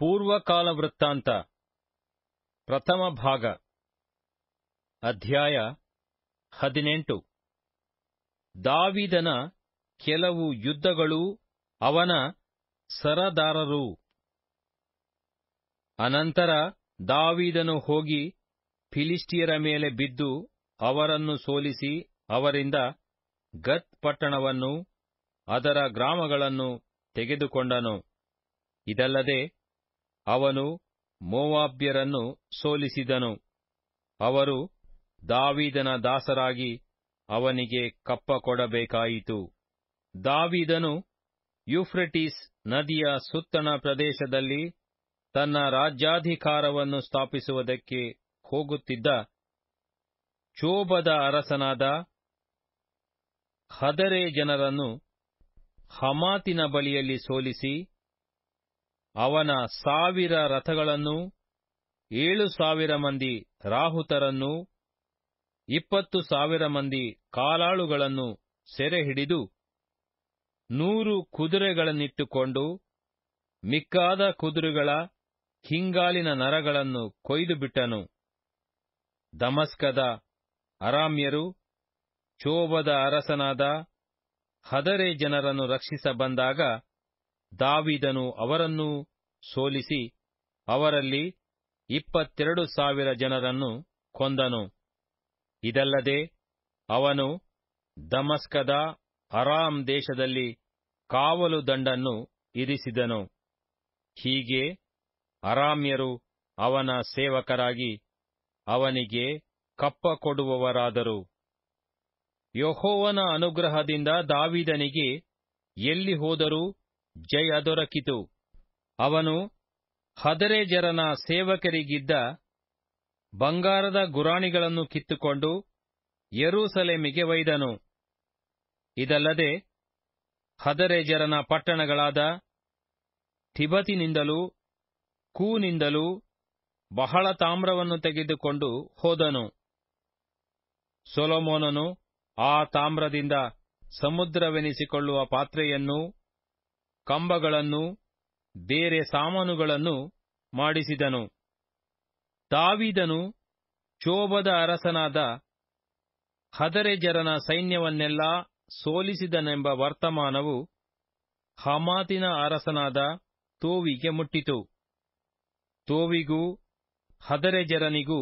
ಪೂರ್ವಕಾಲ ವೃತ್ತಾಂತ ಪ್ರಥಮ ಭಾಗ ಅಧ್ಯಾಯ ಹದಿನೆಂಟು ದಾವಿದನ ಕೆಲವು ಯುದ್ಧಗಳು ಅವನ ಸರದಾರರು ಅನಂತರ ದಾವಿದನು ಹೋಗಿ ಫಿಲಿಸ್ಟಿಯರ ಮೇಲೆ ಬಿದ್ದು ಅವರನ್ನು ಸೋಲಿಸಿ ಅವರಿಂದ ಗತ್ ಪಟ್ಟಣವನ್ನು ಅದರ ಗ್ರಾಮಗಳನ್ನು ತೆಗೆದುಕೊಂಡನು ಇದಲ್ಲದೆ ಅವನು ಮೋವಾಬ್ಯರನ್ನು ಸೋಲಿಸಿದನು ಅವರು ದಾವೀದನ ದಾಸರಾಗಿ ಅವನಿಗೆ ಕಪ್ಪ ಕೊಡಬೇಕಾಯಿತು ದಾವೀದನು ಯುಫ್ರೆಟಿಸ್ ನದಿಯ ಸುತ್ತಣ ಪ್ರದೇಶದಲ್ಲಿ ತನ್ನ ರಾಜ್ಯಾಧಿಕಾರವನ್ನು ಸ್ಥಾಪಿಸುವುದಕ್ಕೆ ಹೋಗುತ್ತಿದ್ದ ಚೋಬದ ಅರಸನಾದ ಹದರೆ ಜನರನ್ನು ಹಮಾತಿನ ಬಳಿಯಲ್ಲಿ ಸೋಲಿಸಿ ಅವನ ಸಾವಿರ ರಥಗಳನ್ನು ಏಳು ಸಾವಿರ ಮಂದಿ ರಾಹುತರನ್ನು ಇಪ್ಪತ್ತು ಸಾವಿರ ಮಂದಿ ಕಾಲಾಳುಗಳನ್ನು ಸೆರೆ ಹಿಡಿದು ನೂರು ಕುದುರೆಗಳನ್ನಿಟ್ಟುಕೊಂಡು ಮಿಕ್ಕಾದ ಕುದುರೆಗಳ ಹಿಂಗಾಲಿನ ನರಗಳನ್ನು ಕೊಯ್ದುಬಿಟ್ಟನು ದಮಸ್ಕದ ಅರಾಮ್ಯರು ಚೋಬದ ಅರಸನಾದ ಹದರೆ ಜನರನ್ನು ರಕ್ಷಿಸ ಬಂದಾಗ ದಾವಿದನು ಅವರನ್ನೂ ಸೋಲಿಸಿ ಅವರಲ್ಲಿ ಇಪ್ಪತ್ತೆರಡು ಸಾವಿರ ಜನರನ್ನು ಕೊಂದನು ಇದಲ್ಲದೆ ಅವನು ದಮಸ್ಕದ ಅರಾಮ್ ದೇಶದಲ್ಲಿ ಕಾವಲು ದಂಡನ್ನು ಇರಿಸಿದನು ಹೀಗೆ ಅರಾಮ್ಯರು ಅವನ ಸೇವಕರಾಗಿ ಅವನಿಗೆ ಕಪ್ಪ ಕೊಡುವವರಾದರು ಯಹೋವನ ಅನುಗ್ರಹದಿಂದ ದಾವಿದನಿಗೆ ಎಲ್ಲಿ ಹೋದರೂ ಜಯ ದೊರಕಿತು ಅವನು ಹದರೆಜರನ ಸೇವಕರಿಗಿದ್ದ ಬಂಗಾರದ ಗುರಾಣಿಗಳನ್ನು ಕಿತ್ತುಕೊಂಡು ಯರೂಸಲೇಮಿಗೆ ಒಯ್ದನು ಇದಲ್ಲದೆ ಹದರೆಜರನ ಪಟ್ಟಣಗಳಾದ ತಿಬತಿನಿಂದಲೂ ಕೂನಿಂದಲೂ ಬಹಳ ತಾಮ್ರವನ್ನು ತೆಗೆದುಕೊಂಡು ಹೋದನು ಸೊಲೊಮೋನನು ಆ ತಾಮ್ರದಿಂದ ಸಮುದ್ರವೆನಿಸಿಕೊಳ್ಳುವ ಪಾತ್ರೆಯನ್ನು ಕಂಬಗಳನ್ನು ಬೇರೆ ಸಾಮಾನುಗಳನ್ನು ಮಾಡಿಸಿದನು ದಾವಿದನು ಚೋಬದ ಅರಸನಾದ ಹದರೆಜರನ ಸೈನ್ಯವನ್ನೆಲ್ಲ ಸೋಲಿಸಿದನೆಂಬ ವರ್ತಮಾನವು ಹಮಾತಿನ ಅರಸನಾದ ತೋವಿಗೆ ಮುಟ್ಟಿತು ತೋವಿಗೂ ಹದರೆಜರನಿಗೂ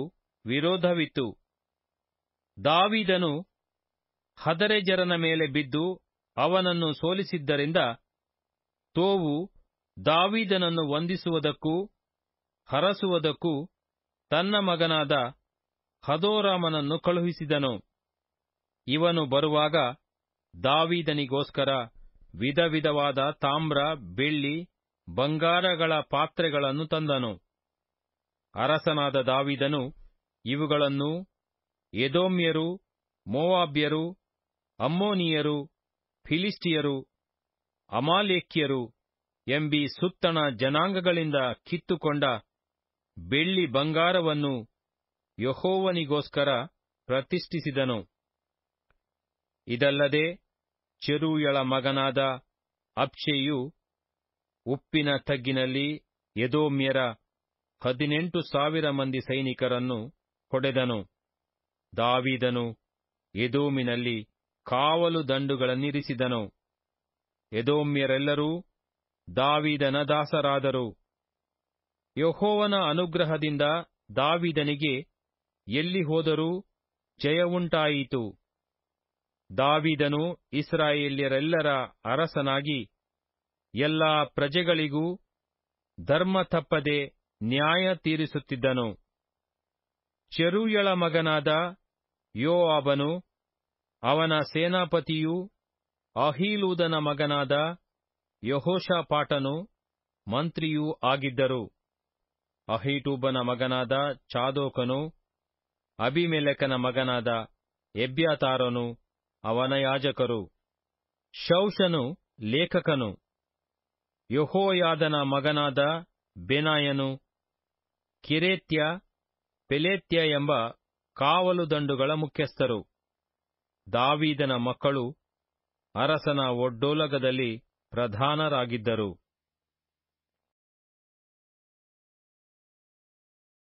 ವಿರೋಧವಿತ್ತು ದಾವಿದನು ಹದರೆಜರನ ಮೇಲೆ ಬಿದ್ದು ಅವನನ್ನು ಸೋಲಿಸಿದ್ದರಿಂದ ತೋವು ದಾವೀದನನ್ನು ವಂದಿಸುವುದಕ್ಕೂ ಹರಸುವುದಕ್ಕೂ ತನ್ನ ಮಗನಾದ ಹದೋರಾಮನನ್ನು ಕಳುಹಿಸಿದನು ಇವನು ಬರುವಾಗ ದಾವೀದನಿಗೋಸ್ಕರ ವಿಧ ವಿಧವಾದ ತಾಮ್ರ ಬೆಳ್ಳಿ ಬಂಗಾರಗಳ ಪಾತ್ರೆಗಳನ್ನು ತಂದನು ಅರಸನಾದ ದಾವಿದನು ಇವುಗಳನ್ನು ಎದೋಮ್ಯರು ಮೋವಾಬ್ಯರು ಅಮ್ಮೋನಿಯರು ಫಿಲಿಸ್ಟಿಯರು ಅಮಾಲೇಕ್ಯರು ಎಂಬಿ ಸುತ್ತಣ ಜನಾಂಗಗಳಿಂದ ಕಿತ್ತುಕೊಂಡ ಬೆಳ್ಳಿ ಬಂಗಾರವನ್ನು ಯಹೋವನಿಗೋಸ್ಕರ ಪ್ರತಿಷ್ಠಿಸಿದನು ಇದಲ್ಲದೆ ಚೆರೂಯಳ ಮಗನಾದ ಅಪ್ಷೆಯು ಉಪ್ಪಿನ ತಗ್ಗಿನಲ್ಲಿ ಯದೋಮ್ಯರ ಹದಿನೆಂಟು ಸಾವಿರ ಮಂದಿ ಸೈನಿಕರನ್ನು ಹೊಡೆದನು ದಾವಿದನು ಎದೋಮಿನಲ್ಲಿ ಕಾವಲು ದಂಡುಗಳನ್ನಿರಿಸಿದನು ಯದೋಮ್ಯರೆಲ್ಲರೂ ದಾವಿದನ ದಾಸರಾದರು ಯಹೋವನ ಅನುಗ್ರಹದಿಂದ ದಾವಿದನಿಗೆ ಎಲ್ಲಿ ಹೋದರೂ ಜಯವುಂಟಾಯಿತು ದಾವಿದನು ಇಸ್ರಾಯೇಲ್ಯರೆಲ್ಲರ ಅರಸನಾಗಿ ಎಲ್ಲಾ ಪ್ರಜೆಗಳಿಗೂ ಧರ್ಮ ತಪ್ಪದೆ ನ್ಯಾಯ ತೀರಿಸುತ್ತಿದ್ದನು ಚೆರುಯಳ ಮಗನಾದ ಯೋಆಬನು ಅವನ ಸೇನಾಪತಿಯೂ ಅಹೀಲೂದನ ಮಗನಾದ ಯಹೋಷಾಪಾಟನು ಮಂತ್ರಿಯೂ ಆಗಿದ್ದರು ಅಹೀಟೂಬನ ಮಗನಾದ ಚಾದೋಕನು ಅಭಿಮೆಲೆಕನ ಮಗನಾದ ಎಬ್ಯಾತಾರನು ಅವನ ಯಾಜಕರು ಶೌಶನು ಲೇಖಕನು ಯಹೋಯಾದನ ಮಗನಾದ ಬೆನಾಯನು ಕಿರೇತ್ಯ ಪೆಲೇತ್ಯ ಎಂಬ ಕಾವಲು ದಂಡುಗಳ ಮುಖ್ಯಸ್ಥರು ದಾವೀದನ ಮಕ್ಕಳು ಅರಸನ ಒಡ್ಡೋಲಗದಲ್ಲಿ ಪ್ರಧಾನರಾಗಿದ್ದರು